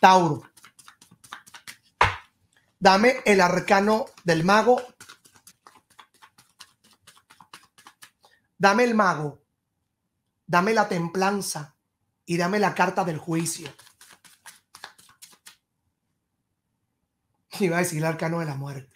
Tauro. Dame el arcano del mago. Dame el mago. Dame la templanza. Y dame la carta del juicio. Iba a decir el arcano de la muerte.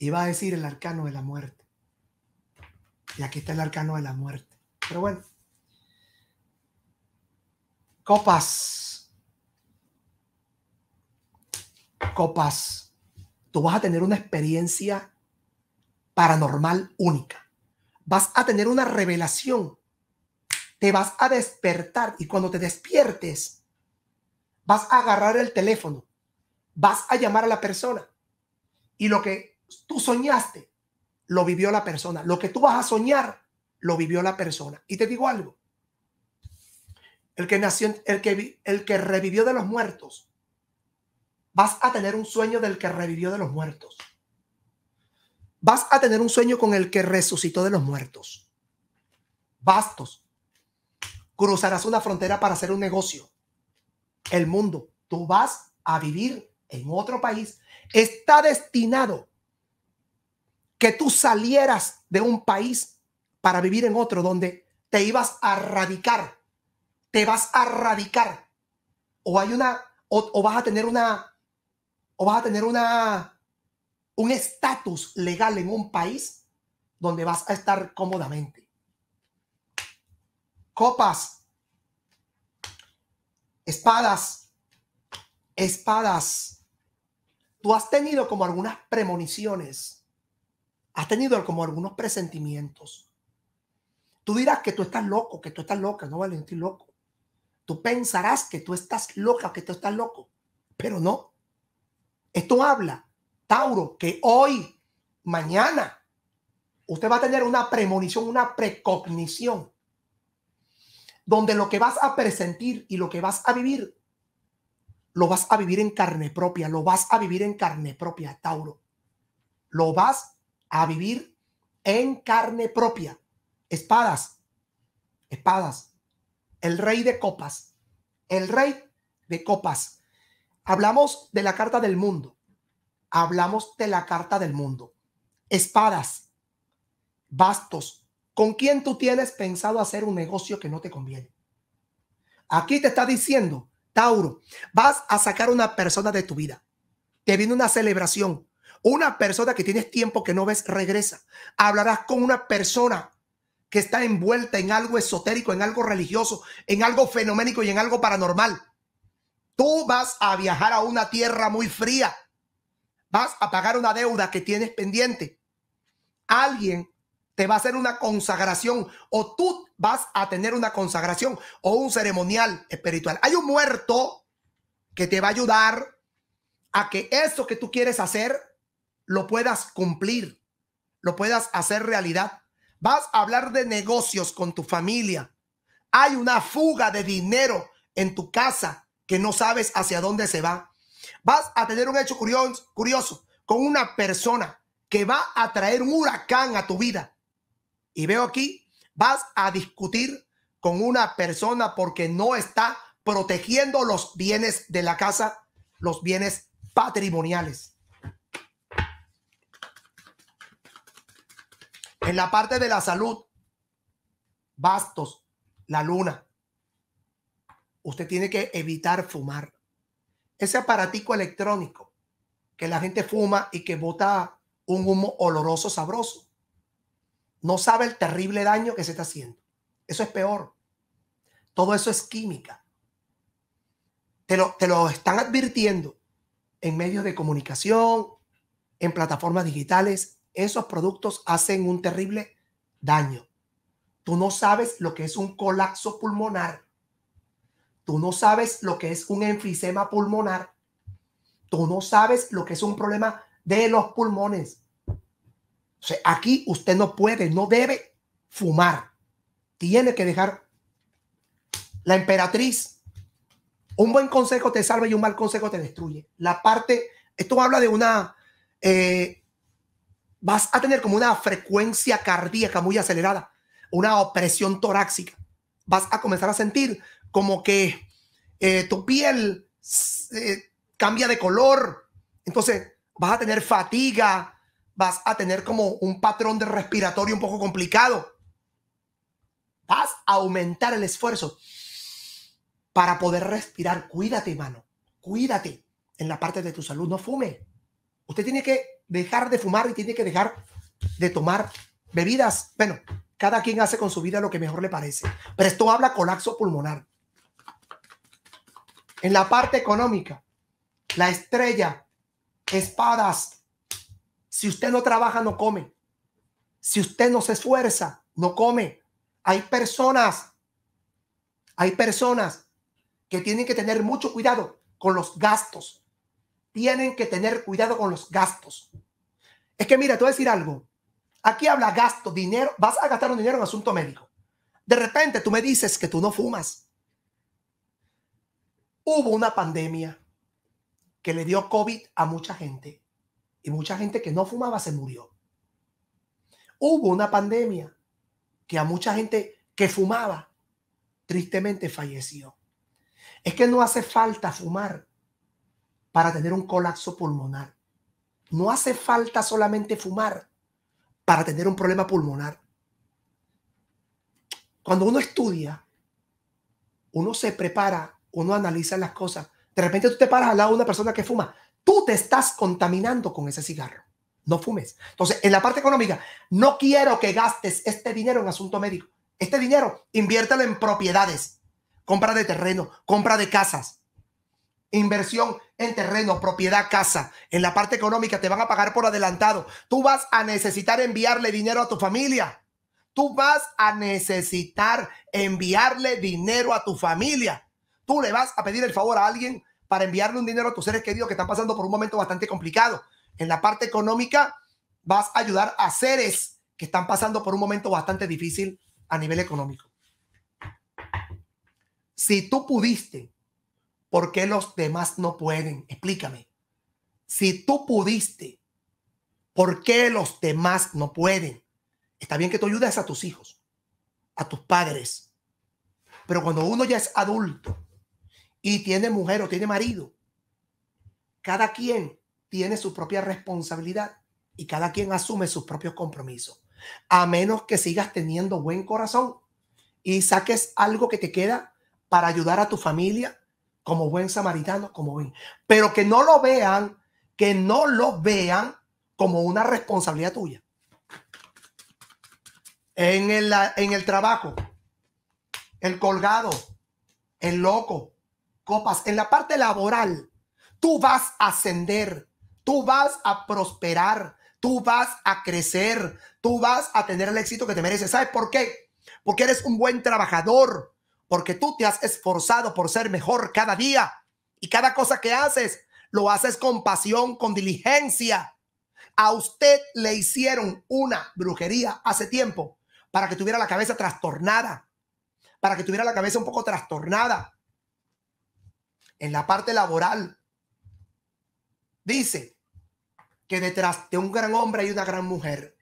y va a decir el arcano de la muerte. Y aquí está el arcano de la muerte. Pero bueno. Copas. copas, tú vas a tener una experiencia paranormal única. Vas a tener una revelación. Te vas a despertar y cuando te despiertes, vas a agarrar el teléfono, vas a llamar a la persona y lo que tú soñaste, lo vivió la persona. Lo que tú vas a soñar, lo vivió la persona. Y te digo algo. El que nació, el que, el que revivió de los muertos, vas a tener un sueño del que revivió de los muertos. Vas a tener un sueño con el que resucitó de los muertos. Bastos. Cruzarás una frontera para hacer un negocio. El mundo. Tú vas a vivir en otro país. Está destinado que tú salieras de un país para vivir en otro donde te ibas a radicar. Te vas a radicar. O hay una, o vas a tener una o vas a tener una, un estatus legal en un país donde vas a estar cómodamente. Copas, espadas, espadas. Tú has tenido como algunas premoniciones, has tenido como algunos presentimientos. Tú dirás que tú estás loco, que tú estás loca, no Valentín, loco. Tú pensarás que tú estás loca, que tú estás loco, pero no. Esto habla, Tauro, que hoy, mañana, usted va a tener una premonición, una precognición, donde lo que vas a presentir y lo que vas a vivir, lo vas a vivir en carne propia, lo vas a vivir en carne propia, Tauro. Lo vas a vivir en carne propia. Espadas, espadas, el rey de copas, el rey de copas Hablamos de la carta del mundo. Hablamos de la carta del mundo. Espadas, bastos. ¿Con quién tú tienes pensado hacer un negocio que no te conviene? Aquí te está diciendo, Tauro, vas a sacar una persona de tu vida. Te viene una celebración. Una persona que tienes tiempo que no ves regresa. Hablarás con una persona que está envuelta en algo esotérico, en algo religioso, en algo fenoménico y en algo paranormal. Tú vas a viajar a una tierra muy fría. Vas a pagar una deuda que tienes pendiente. Alguien te va a hacer una consagración o tú vas a tener una consagración o un ceremonial espiritual. Hay un muerto que te va a ayudar a que eso que tú quieres hacer lo puedas cumplir, lo puedas hacer realidad. Vas a hablar de negocios con tu familia. Hay una fuga de dinero en tu casa que no sabes hacia dónde se va. Vas a tener un hecho curioso, curioso con una persona que va a traer un huracán a tu vida. Y veo aquí, vas a discutir con una persona porque no está protegiendo los bienes de la casa, los bienes patrimoniales. En la parte de la salud, bastos, la luna usted tiene que evitar fumar. Ese aparatico electrónico que la gente fuma y que bota un humo oloroso sabroso, no sabe el terrible daño que se está haciendo. Eso es peor. Todo eso es química. Te lo, te lo están advirtiendo en medios de comunicación, en plataformas digitales. Esos productos hacen un terrible daño. Tú no sabes lo que es un colapso pulmonar Tú no sabes lo que es un enfisema pulmonar. Tú no sabes lo que es un problema de los pulmones. aquí usted no puede, no debe fumar. Tiene que dejar la emperatriz. Un buen consejo te salva y un mal consejo te destruye. La parte, esto habla de una, eh, vas a tener como una frecuencia cardíaca muy acelerada, una opresión torácica. Vas a comenzar a sentir como que eh, tu piel eh, cambia de color, entonces vas a tener fatiga, vas a tener como un patrón de respiratorio un poco complicado. Vas a aumentar el esfuerzo para poder respirar. Cuídate, mano. Cuídate en la parte de tu salud. No fume. Usted tiene que dejar de fumar y tiene que dejar de tomar bebidas. Bueno, cada quien hace con su vida lo que mejor le parece. Pero esto habla colapso pulmonar en la parte económica, la estrella, espadas. Si usted no trabaja, no come. Si usted no se esfuerza, no come. Hay personas, hay personas que tienen que tener mucho cuidado con los gastos. Tienen que tener cuidado con los gastos. Es que mira, te voy a decir algo. Aquí habla gasto, dinero. Vas a gastar un dinero en asunto médico. De repente tú me dices que tú no fumas Hubo una pandemia que le dio COVID a mucha gente y mucha gente que no fumaba se murió. Hubo una pandemia que a mucha gente que fumaba tristemente falleció. Es que no hace falta fumar para tener un colapso pulmonar. No hace falta solamente fumar para tener un problema pulmonar. Cuando uno estudia, uno se prepara uno analiza las cosas. De repente tú te paras al lado de una persona que fuma. Tú te estás contaminando con ese cigarro. No fumes. Entonces, en la parte económica, no quiero que gastes este dinero en asunto médico. Este dinero, inviértelo en propiedades. Compra de terreno, compra de casas. Inversión en terreno, propiedad, casa. En la parte económica te van a pagar por adelantado. Tú vas a necesitar enviarle dinero a tu familia. Tú vas a necesitar enviarle dinero a tu familia. Tú le vas a pedir el favor a alguien para enviarle un dinero a tus seres queridos que están pasando por un momento bastante complicado. En la parte económica, vas a ayudar a seres que están pasando por un momento bastante difícil a nivel económico. Si tú pudiste, ¿por qué los demás no pueden? Explícame. Si tú pudiste, ¿por qué los demás no pueden? Está bien que tú ayudes a tus hijos, a tus padres, pero cuando uno ya es adulto, y tiene mujer o tiene marido. Cada quien tiene su propia responsabilidad y cada quien asume sus propios compromisos. A menos que sigas teniendo buen corazón y saques algo que te queda para ayudar a tu familia como buen samaritano, como buen. Pero que no lo vean, que no lo vean como una responsabilidad tuya. En el, en el trabajo, el colgado, el loco, copas, en la parte laboral, tú vas a ascender, tú vas a prosperar, tú vas a crecer, tú vas a tener el éxito que te mereces. ¿Sabes por qué? Porque eres un buen trabajador, porque tú te has esforzado por ser mejor cada día y cada cosa que haces lo haces con pasión, con diligencia. A usted le hicieron una brujería hace tiempo para que tuviera la cabeza trastornada, para que tuviera la cabeza un poco trastornada, en la parte laboral. Dice que detrás de un gran hombre hay una gran mujer.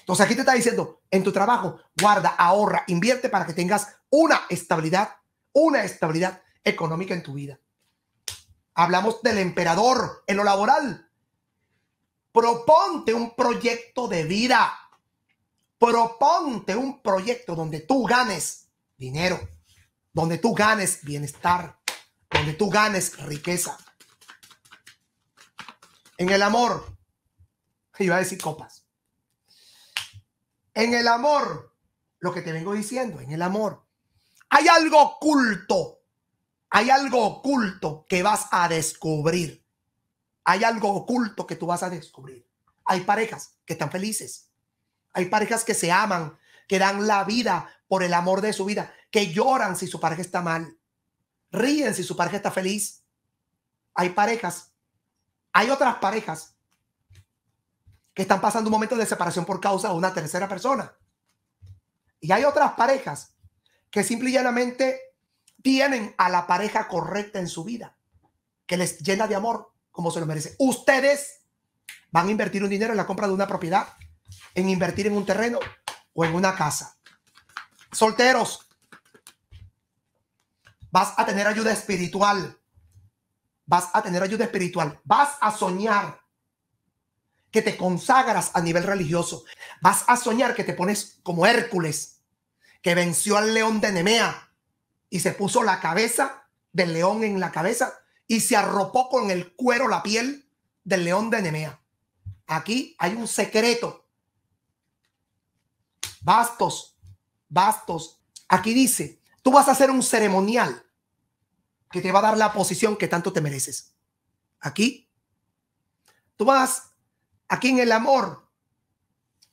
Entonces aquí te está diciendo, en tu trabajo, guarda, ahorra, invierte para que tengas una estabilidad, una estabilidad económica en tu vida. Hablamos del emperador en lo laboral. Proponte un proyecto de vida. Proponte un proyecto donde tú ganes dinero, donde tú ganes bienestar, donde tú ganes riqueza. En el amor, iba a decir copas. En el amor, lo que te vengo diciendo, en el amor, hay algo oculto, hay algo oculto que vas a descubrir. Hay algo oculto que tú vas a descubrir. Hay parejas que están felices. Hay parejas que se aman, que dan la vida por el amor de su vida, que lloran si su pareja está mal ríen si su pareja está feliz. Hay parejas, hay otras parejas que están pasando un momento de separación por causa de una tercera persona. Y hay otras parejas que simple y llanamente tienen a la pareja correcta en su vida, que les llena de amor como se lo merece. Ustedes van a invertir un dinero en la compra de una propiedad, en invertir en un terreno o en una casa. Solteros, vas a tener ayuda espiritual. Vas a tener ayuda espiritual. Vas a soñar que te consagras a nivel religioso. Vas a soñar que te pones como Hércules, que venció al león de Nemea y se puso la cabeza del león en la cabeza y se arropó con el cuero, la piel del león de Nemea. Aquí hay un secreto. Bastos, bastos. Aquí dice, Tú vas a hacer un ceremonial que te va a dar la posición que tanto te mereces. Aquí, tú vas, aquí en el amor,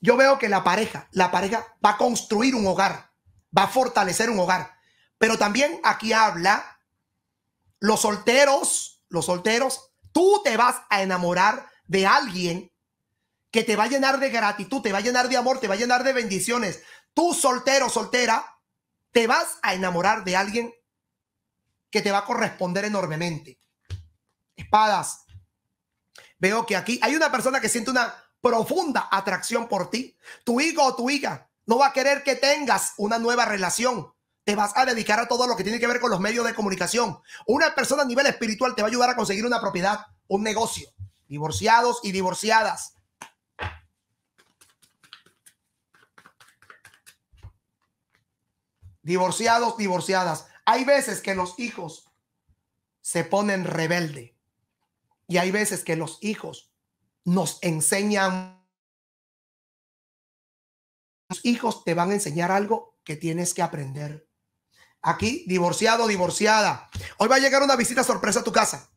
yo veo que la pareja, la pareja va a construir un hogar, va a fortalecer un hogar. Pero también aquí habla los solteros, los solteros, tú te vas a enamorar de alguien que te va a llenar de gratitud, te va a llenar de amor, te va a llenar de bendiciones. Tú soltero, soltera, te vas a enamorar de alguien que te va a corresponder enormemente. Espadas, veo que aquí hay una persona que siente una profunda atracción por ti. Tu hijo o tu hija no va a querer que tengas una nueva relación. Te vas a dedicar a todo lo que tiene que ver con los medios de comunicación. Una persona a nivel espiritual te va a ayudar a conseguir una propiedad, un negocio. Divorciados y divorciadas. divorciados, divorciadas. Hay veces que los hijos se ponen rebelde y hay veces que los hijos nos enseñan. Los hijos te van a enseñar algo que tienes que aprender. Aquí, divorciado, divorciada. Hoy va a llegar una visita sorpresa a tu casa.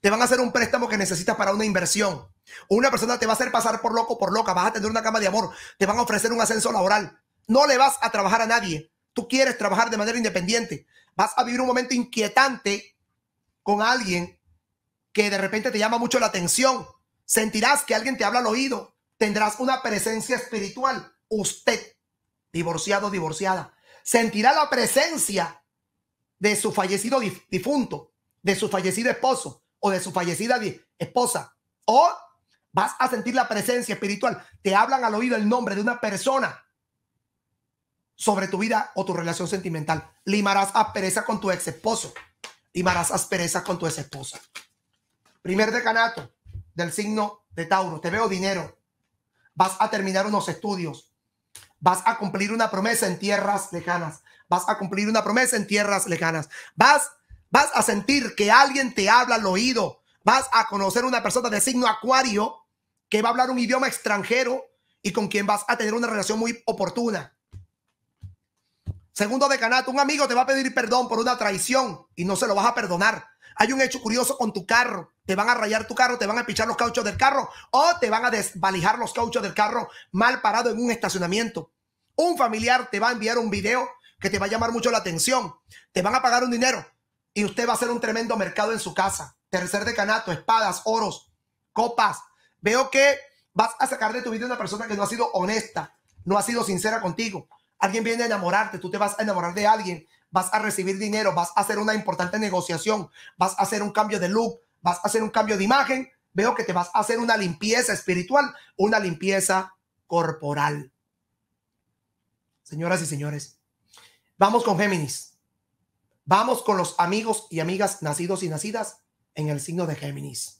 Te van a hacer un préstamo que necesitas para una inversión. Una persona te va a hacer pasar por loco, por loca. Vas a tener una cama de amor. Te van a ofrecer un ascenso laboral no le vas a trabajar a nadie. Tú quieres trabajar de manera independiente. Vas a vivir un momento inquietante con alguien que de repente te llama mucho la atención. Sentirás que alguien te habla al oído. Tendrás una presencia espiritual. Usted, divorciado, divorciada, sentirá la presencia de su fallecido difunto, de su fallecido esposo o de su fallecida esposa. O vas a sentir la presencia espiritual. Te hablan al oído el nombre de una persona sobre tu vida o tu relación sentimental. Limarás aspereza con tu ex esposo. Limarás aspereza con tu ex esposa. Primer decanato del signo de Tauro. Te veo dinero. Vas a terminar unos estudios. Vas a cumplir una promesa en tierras lejanas. Vas a cumplir una promesa en tierras lejanas. Vas, vas a sentir que alguien te habla al oído. Vas a conocer una persona de signo acuario que va a hablar un idioma extranjero y con quien vas a tener una relación muy oportuna Segundo decanato, un amigo te va a pedir perdón por una traición y no se lo vas a perdonar. Hay un hecho curioso con tu carro. Te van a rayar tu carro, te van a pichar los cauchos del carro o te van a desvalijar los cauchos del carro mal parado en un estacionamiento. Un familiar te va a enviar un video que te va a llamar mucho la atención. Te van a pagar un dinero y usted va a hacer un tremendo mercado en su casa. Tercer decanato, espadas, oros, copas. Veo que vas a sacar de tu vida una persona que no ha sido honesta, no ha sido sincera contigo. Alguien viene a enamorarte, tú te vas a enamorar de alguien, vas a recibir dinero, vas a hacer una importante negociación, vas a hacer un cambio de look, vas a hacer un cambio de imagen. Veo que te vas a hacer una limpieza espiritual, una limpieza corporal. Señoras y señores, vamos con Géminis. Vamos con los amigos y amigas nacidos y nacidas en el signo de Géminis.